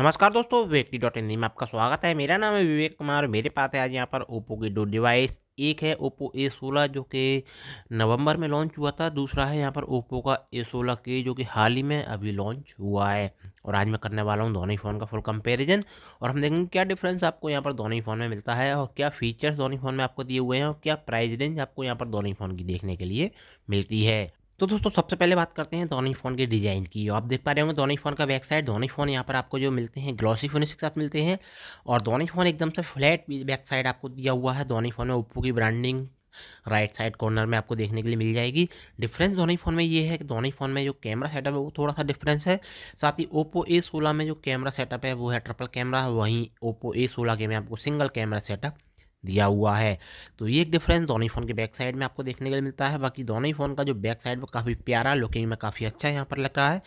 नमस्कार दोस्तों व्यक्ति डॉट हिंदी में आपका स्वागत है मेरा नाम है विवेक कुमार मेरे पास है आज यहाँ पर ओप्पो की दो डिवाइस एक है ओप्पो ए सोलह जो कि नवंबर में लॉन्च हुआ था दूसरा है यहाँ पर ओप्पो का ए सोलह के जो कि हाल ही में अभी लॉन्च हुआ है और आज मैं करने वाला हूँ दोनों ही फ़ोन का फुल कंपेरिजन और हम देखेंगे क्या डिफरेंस आपको यहाँ पर दोनों ही फ़ोन में मिलता है और क्या फीचर्स दोनों ही फ़ोन में आपको दिए हुए हैं और क्या प्राइस रेंज आपको यहाँ पर दोनों ही फ़ोन की देखने के लिए मिलती है तो दोस्तों सबसे पहले बात करते हैं धोनी फ़ोन के डिज़ाइन की आप देख पा रहे होंगे धोनी फ़ोन का बैक धोनी फ़ोन यहाँ पर आपको जो मिलते हैं ग्लॉसी फिनिश के साथ मिलते हैं और धोनी फ़ोन एकदम से फ्लैट बैक साइड आपको दिया हुआ है धोनी फ़ोन में ओप्पो की ब्रांडिंग राइट साइड कॉर्नर में आपको देखने के लिए मिल जाएगी डिफरेंस धोनी फ़ोन में ये है कि धोनी फ़ोन में जो कैमरा सेटअप है वो थोड़ा सा डिफरेंस है साथ ही ओप्पो ए सोलह में जो कैमरा सेटअप है वो है ट्रिपल कैमरा वहीं ओप्पो ए सोलह के में आपको सिंगल कैमरा सेटअप दिया हुआ है तो ये एक डिफरेंस दोनों ही फ़ोन के बैक साइड में आपको देखने के लिए मिलता है बाकी दोनों ही फ़ोन का जो बैक साइड वो काफ़ी प्यारा लुकिंग में काफ़ी अच्छा यहाँ पर लग रहा है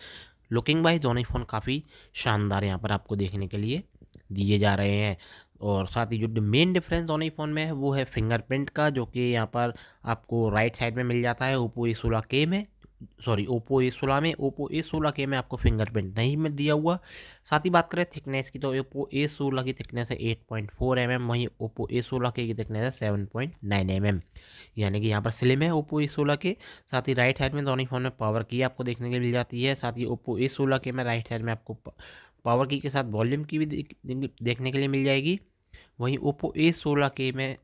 लुकिंग वाइज दोनों ही फ़ोन काफ़ी शानदार यहाँ पर आपको देखने के लिए दिए जा रहे हैं और साथ ही जो मेन डिफरेंस दोनों ही फ़ोन में है वो है फिंगरप्रिंट का जो कि यहाँ पर आपको राइट साइड में मिल जाता है ओप्पो ए सोलह के में सॉरी ओप्पो ए सोलह में ओप्पो ए सोलह के में आपको फिंगरप्रिंट नहीं मिल दिया हुआ साथ ही बात करें थिकनेस की तो ओप्पो ए सोलह की थिकनेस है eight point four M M वहीं ओप्पो ए सोलह की थिकनेस है seven point nine M M यानी कि यहाँ पर स्लिम है ओप्पो ए सोलह के साथ ही राइट हैंड में दोनों फोन में पावर की आपको देखने के लिए मिल जाती है साथ ही ओप्पो ए सोलह के में राइट हैंड में आपको पावर की के साथ वॉल्यूम की भी देखने के लिए मिल जाएगी वहीं ओप्पो ए सोलह के में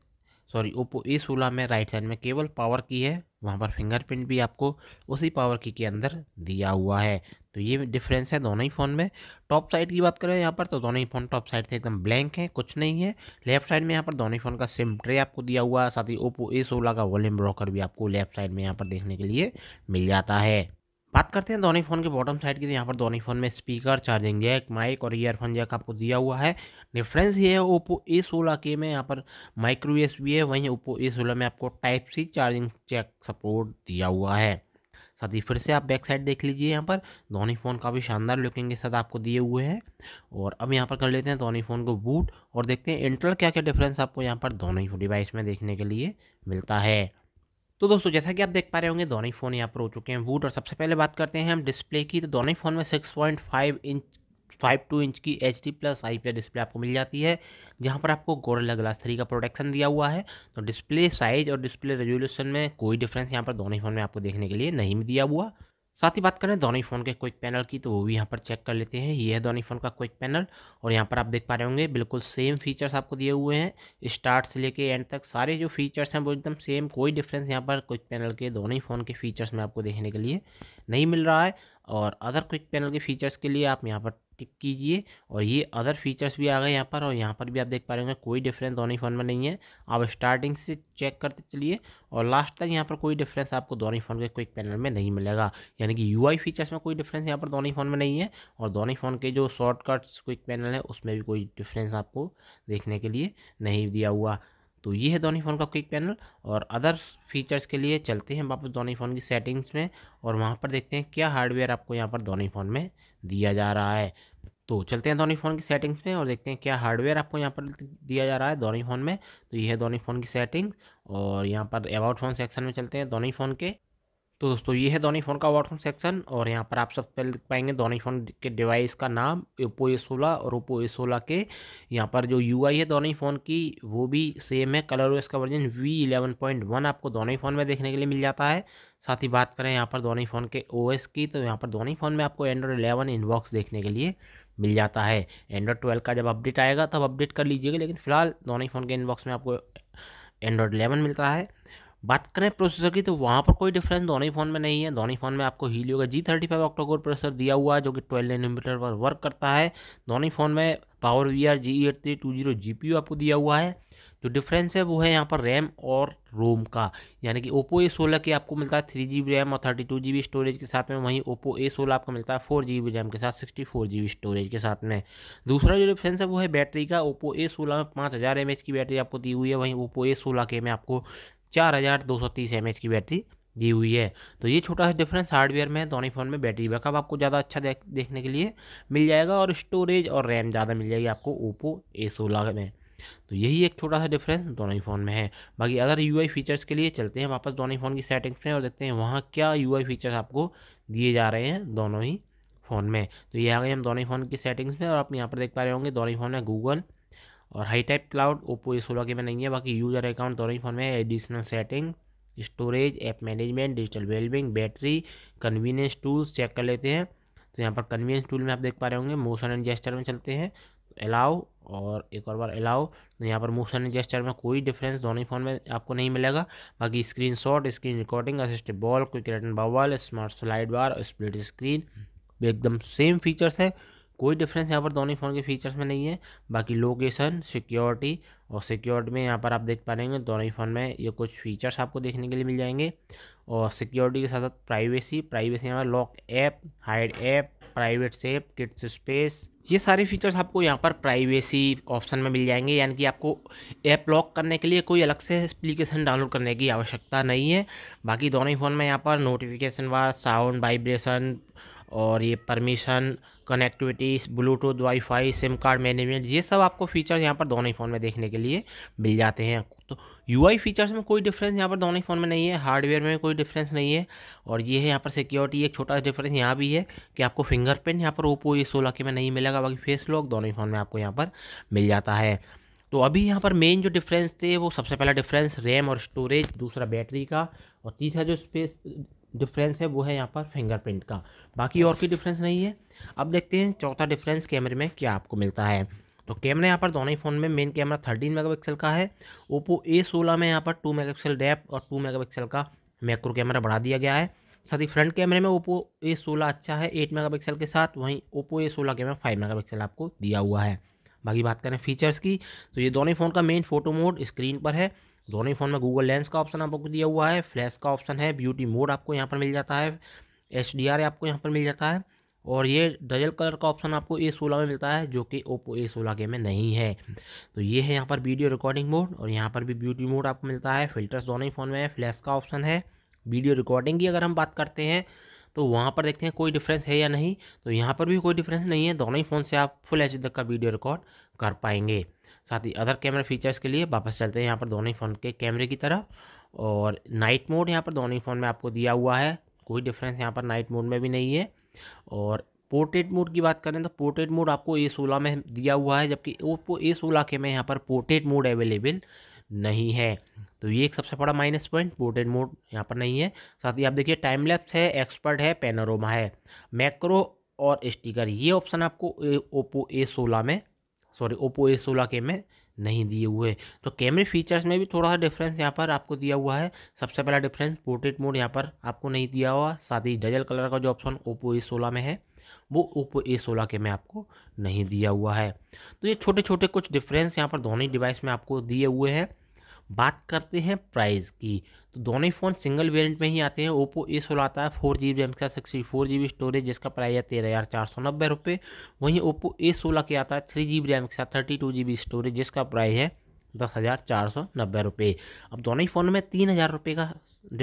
सॉरी ओप्पो ए सोलह में राइट साइड में केवल पावर की है वहाँ पर फिंगरप्रिंट भी आपको उसी पावर की के अंदर दिया हुआ है तो ये डिफरेंस है दोनों ही फ़ोन में टॉप साइड की बात करें यहाँ पर तो दोनों ही फ़ोन टॉप साइड से एकदम ब्लैंक है कुछ नहीं है लेफ्ट साइड में यहाँ पर दोनों ही फ़ोन का सिम ट्रे आपको दिया हुआ है साथ ही ओप्पो ए सोलह का वॉल्यूम ब्रोकर भी आपको लेफ्ट साइड में यहाँ पर देखने के लिए मिल जाता है बात करते हैं दोनों फ़ोन के बॉटम साइड की तो यहाँ पर दोनों फ़ोन में स्पीकर चार्जिंग जैक माइक और ईयरफोन जैक आपको दिया हुआ है डिफरेंस ये है ओप्पो ए सोलह के में यहाँ पर माइक्रो एस भी है वहीं ओप्पो ए सोलह में आपको type C charging jack support दिया हुआ है साथ ही फिर से आप बैक साइड देख लीजिए यहाँ पर धोनी फ़ोन काफ़ी शानदार लुकिंग के साथ आपको दिए हुए हैं और अब यहाँ पर कर लेते हैं धोनी फ़ोन को बूट और देखते हैं इंटरल क्या क्या डिफरेंस आपको यहाँ पर धोनी डिवाइस में देखने के लिए मिलता है तो दोस्तों जैसा कि आप देख पा रहे होंगे दोनों ही फ़ोन यहाँ पर हो चुके हैं वूट और सबसे पहले बात करते हैं हम डिस्प्ले की तो दोनों ही फ़ोन में six point five inch five two inch की H D plus I P display आपको मिल जाती है जहाँ पर आपको गोरला ग्लास थ्री का प्रोटेक्शन दिया हुआ है तो डिस्प्ले साइज और डिस्प्ले रेजोल्यूशन में कोई डिफरेंस यहाँ पर दोनों ही फ़ोन में आपको देखने के लिए नहीं दिया हुआ साथ ही बात करें दोनों फ़ोन के क्विक पैनल की तो वो भी यहाँ पर चेक कर लेते हैं ये है दोनों फ़ोन का क्विक पैनल और यहाँ पर आप देख पा रहे होंगे बिल्कुल सेम फीचर्स आपको दिए हुए हैं स्टार्ट से लेके एंड तक सारे जो फीचर्स हैं वो एकदम सेम कोई डिफरेंस यहाँ पर क्विक पैनल के दोनों ही फ़ोन के फीचर्स में आपको देखने के लिए नहीं मिल रहा है और अदर क्विक पैनल के फीचर्स के लिए आप यहाँ पर टिक कीजिए और ये अदर फीचर्स भी आ गए यहाँ पर और यहाँ पर भी आप देख पा रहे होंगे कोई डिफरेंस दोनों ही फ़ोन में नहीं है आप स्टार्टिंग से चेक करते चलिए और लास्ट तक यहाँ पर कोई डिफरेंस आपको दोनों ही फ़ोन के क्विक पैनल में नहीं मिलेगा यानी कि यू फीचर्स में कोई डिफरेंस यहाँ पर दोनों ही फ़ोन में नहीं है और दोनों ही फ़ोन के जो शॉर्टकट्स क्विक पैनल है उसमें भी कोई डिफरेंस आपको देखने के लिए नहीं दिया हुआ तो ये है दोनी फ़ोन का क्विक पैनल और अदर फीचर्स के लिए चलते हैं वापस दोनी फ़ोन की सेटिंग्स में और वहाँ पर देखते हैं क्या हार्डवेयर आपको यहाँ पर दोनी फ़ोन में दिया जा रहा है तो चलते हैं दोनी फ़ोन की सेटिंग्स में और देखते हैं क्या हार्डवेयर आपको यहाँ पर दिया जा रहा है दोनी फ़ोन में तो ये है दोनी फ़ोन की सेटिंग्स और यहाँ पर अबाउट फ़ोन सेक्शन में चलते हैं दोनी फ़ोन के तो दोस्तों ये है दोनी फ़ोन का वॉटम सेक्शन और यहाँ पर आप सबसे पहले देख पाएंगे दोनी फ़ोन के डिवाइस का नाम ओप्पो ए सोलह और ओप्पो ए सोलह के यहाँ पर जो यू है दोनी फ़ोन की वो भी सेम है कलर इसका version V eleven point one आपको ही फ़ोन में देखने के लिए मिल जाता है साथ ही बात करें यहाँ पर दोनी फ़ोन के ओ की तो यहाँ पर दोनी फ़ोन में आपको एंड्रॉयड एलेवन इनबॉक्स देखने के लिए मिल जाता है एंड्रॉयड ट्वेल्व का जब अपडेट आएगा तब अपडेट कर लीजिएगा लेकिन फिलहाल दोनों ही फ़ोन के इनबॉक्स में आपको एंड्रॉयड एलेवन मिलता है बात करें प्रोसेसर की तो वहाँ पर कोई डिफरेंस दोनों ही फ़ोन में नहीं है दोनों ही फ़ोन में आपको हीलियो का G thirty five octa core processor दिया हुआ है जो कि ट्वेल्व एनमीटर पर वर्क करता है दोनों ही फ़ोन में power V R G eight three two zero G P आपको दिया हुआ है जो डिफरेंस है वो है यहाँ पर रैम और रोम का यानी कि ओप्पो ए सोलह के आपको मिलता है थ्री जी बी रैम और thirty two G B storage के साथ में वहीं ओप्पो ए सोलह आपको मिलता है फोर जी बी रैम के साथ sixty four G B storage के साथ में दूसरा जो डिफरेंस है वो है बैटरी का ओप्पो ए सोलह में पाँच हज़ार एम एच की बैटरी आपको दी हुई है वहीं ओप्पो ए सोलह के में आपको चार हज़ार दो सौ तीस एम एच की बैटरी दी हुई है तो ये छोटा सा डिफरेंस हार्डवेयर में दोनों फ़ोन में बैटरी बैकअप आपको ज़्यादा अच्छा देख, देखने के लिए मिल जाएगा और स्टोरेज और रैम ज़्यादा मिल जाएगी आपको ओप्पो ए सोलह में तो यही एक छोटा सा डिफरेंस दोनों ही फ़ोन में है बाकी अदर यूआई फीचर्स के लिए चलते हैं वापस दोनों ही फ़ोन की सेटिंग्स में और देखते हैं वहाँ क्या यूआई फीचर्स आपको दिए जा रहे हैं दोनों ही फ़ोन में तो ये आ गए हम दोनों ही फ़ोन की सेटिंग्स में और आप यहाँ पर देख पा रहे होंगे दोनों ही फ़ोन में गूगल और HeyTap cloud Oppo A सोलह के में नहीं है बाकी यूज़र अकाउंट दोनों ही फोन में additional setting storage app management digital wellbeing battery convenience tools check कर लेते हैं तो यहाँ पर कन्वीनियंस टूल में आप देख पा रहे होंगे मोशन एंड जेस्टर में चलते हैं अलाउ और एक और बार अलाउ तो यहाँ पर मोशन एंड जेस्टर में कोई डिफरेंस दोनों ही फ़ोन में आपको नहीं मिलेगा बाकी screenshot screen recording assistive ball quick return बवाल smart slide bar split screen एकदम सेम फीचर्स हैं कोई डिफरेंस यहाँ पर दोनों फ़ोन के फीचर्स में नहीं है बाकी लोकेशन सिक्योरिटी और सिक्योरिटी में यहाँ पर आप देख पा रहे हैं दोनों ही फ़ोन में ये कुछ फीचर्स आपको देखने के लिए मिल जाएंगे और सिक्योरिटी के साथ साथ प्राइवेसी प्राइवेसी यहाँ पर lock app hide app private safe kids space ये सारे फीचर्स आपको यहाँ पर प्राइवेसी ऑप्शन में मिल जाएंगे यानी कि आपको ऐप लॉक करने के लिए कोई अलग से एप्लीकेशन डाउनलोड करने की आवश्यकता नहीं है बाकी दोनों ही फ़ोन में यहाँ पर नोटिफिकेशन वार साउंड वाइब्रेशन और ये permission connectivity Bluetooth wifi SIM card management ये सब आपको फीचर्स यहाँ पर दोनों ही फ़ोन में देखने के लिए मिल जाते हैं तो यूआई फीचर्स में कोई डिफरेंस यहाँ पर दोनों ही फ़ोन में नहीं है हार्डवेयर में कोई डिफरेंस नहीं है और ये है यहाँ पर सिक्योरिटी एक छोटा सा डिफरेंस यहाँ भी है कि आपको फिंगरप्रिंट यहाँ पर ओप्पो ये सोलह के में नहीं मिलेगा बाकी फेस लॉक दोनों ही फ़ोन में आपको यहाँ पर मिल जाता है तो अभी यहाँ पर मेन जो डिफरेंस थे वो सबसे पहला डिफरेंस रैम और स्टोरेज दूसरा बैटरी का और तीसरा जो स्पेस डिफरेंस है वो है यहाँ पर फिंगरप्रिंट का बाकी और कोई डिफरेंस नहीं है अब देखते हैं चौथा डिफरेंस कैमरे में क्या आपको मिलता है तो कैमरा यहाँ पर दोनों ही फ़ोन में मेन कैमरा थर्टीन मेगापिक्सल का है ओप्पो ए सोलह में यहाँ पर टू मेगापिक्सल डेप और टू मेगापिक्सल का मैक्रो कैमरा बढ़ा दिया गया है साथ ही फ्रंट कैमरे में ओप्पो ए सोलह अच्छा है एट मेगापिक्सल के साथ वहीं ओप्पो ए सोलह कैमरा फाइव मेगापिक्सल आपको दिया हुआ है बाकी बात करें फीचर्स की तो ये दोनों फ़ोन का मेन फोटो मोड स्क्रीन पर है दोनों ही फ़ोन में गूगल लेंस का ऑप्शन आपको दिया हुआ है फ्लैश का ऑप्शन है ब्यूटी मोड आपको यहाँ पर मिल जाता है एच आपको यहाँ पर मिल जाता है और ये डजल कलर का ऑप्शन आपको ए सोलह में मिलता है जो कि ओप्पो ए सोलह के में नहीं है तो ये है यहाँ पर वीडियो रिकॉर्डिंग मोड और यहाँ पर भी ब्यूटी मोड आपको मिलता है फिल्टर्स दोनों ही फ़ोन में है फ्लैश का ऑप्शन है वीडियो रिकॉर्डिंग की अगर हम बात करते हैं तो वहाँ पर देखते हैं कोई डिफरेंस है या नहीं तो यहाँ पर भी कोई डिफरेंस नहीं है दोनों ही फ़ोन से आप फुल एच तक का वीडियो रिकॉर्ड कर पाएंगे साथ ही अदर कैमरा फीचर्स के लिए वापस चलते हैं यहाँ पर दोनों ही फ़ोन के कैमरे की तरफ और नाइट मोड यहाँ पर दोनों ही फ़ोन में आपको दिया हुआ है कोई डिफरेंस यहाँ पर नाइट मोड में भी नहीं है और पोर्ट्रेट मोड की बात करें तो पोर्ट्रेट मोड आपको ए सोलह में दिया हुआ है जबकि ओप्पो ए सोलह के में यहाँ पर पोर्ट्रेट मोड अवेलेबल नहीं है तो ये एक सबसे बड़ा माइनस पॉइंट पोर्ट्रेट मोड यहाँ पर नहीं है साथ ही आप देखिए टाइम लैप्स है एक्सपर्ट है पेनोरोमा है मैक्रो और स्टिकर ये ऑप्शन आपको ओप्पो ए सोलह में सॉरी ओप्पो ए सोलह के में नहीं दिए हुए तो कैमरे फीचर्स में भी थोड़ा सा डिफरेंस यहाँ पर आपको दिया हुआ है सबसे पहला डिफरेंस पोर्ट्रेट मोड यहाँ पर आपको नहीं दिया हुआ साथ ही डजल कलर का जो ऑप्शन ओप्पो ए सोलह में है वो ओप्पो ए सोलह के में आपको नहीं दिया हुआ है तो ये छोटे छोटे कुछ डिफरेंस यहाँ पर दोनों ही डिवाइस में आपको दिए हुए हैं बात करते हैं प्राइस की तो दोनों ही फ़ोन सिंगल वेरिएंट में ही आते हैं ओप्पो ए सोलह आता है फोर जी बी रैम के साथ sixty four G B storage जिसका प्राइस है तेरह हज़ार चार सौ नब्बे रुपये वहीं ओप्पो ए सोलह के आता है थ्री जी बी रैम के साथ thirty two G B storage जिसका प्राइस है दस हज़ार चार सौ नब्बे रुपये अब दोनों ही फ़ोन में तीन हज़ार रुपये का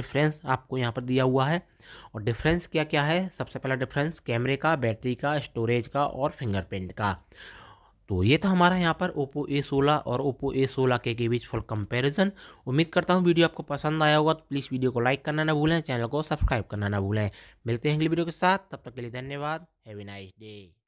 डिफरेंस आपको यहाँ पर दिया हुआ है और डिफरेंस क्या क्या है सबसे पहला डिफरेंस कैमरे का बैटरी का स्टोरेज का और फिंगरप्रिंट का तो ये था हमारा यहाँ पर ओप्पो ए सोलह और ओप्पो ए सोलह के के बीच फुल कंपैरिजन उम्मीद करता हूँ वीडियो आपको पसंद आया होगा तो प्लीज़ वीडियो को लाइक करना ना भूलें चैनल को सब्सक्राइब करना ना भूलें मिलते हैं अगली वीडियो के साथ तब तक के लिए धन्यवाद हैवी नाइस डे